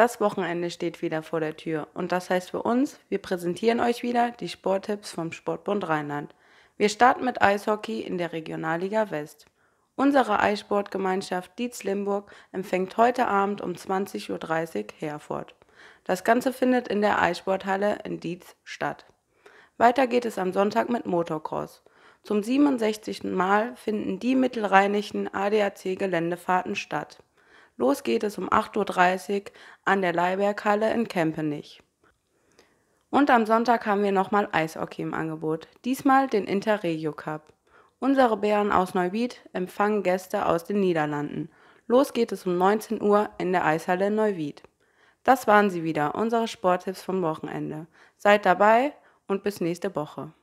Das Wochenende steht wieder vor der Tür und das heißt für uns, wir präsentieren euch wieder die Sporttipps vom Sportbund Rheinland. Wir starten mit Eishockey in der Regionalliga West. Unsere Eissportgemeinschaft Dietz Limburg empfängt heute Abend um 20.30 Uhr Herford. Das Ganze findet in der Eissporthalle in Dietz statt. Weiter geht es am Sonntag mit Motocross. Zum 67. Mal finden die mittelrheinischen ADAC-Geländefahrten statt. Los geht es um 8.30 Uhr an der Leiberghalle in Kempenich. Und am Sonntag haben wir nochmal Eishockey im Angebot, diesmal den Interregio Cup. Unsere Bären aus Neuwied empfangen Gäste aus den Niederlanden. Los geht es um 19 Uhr in der Eishalle in Neuwied. Das waren sie wieder, unsere Sporttipps vom Wochenende. Seid dabei und bis nächste Woche.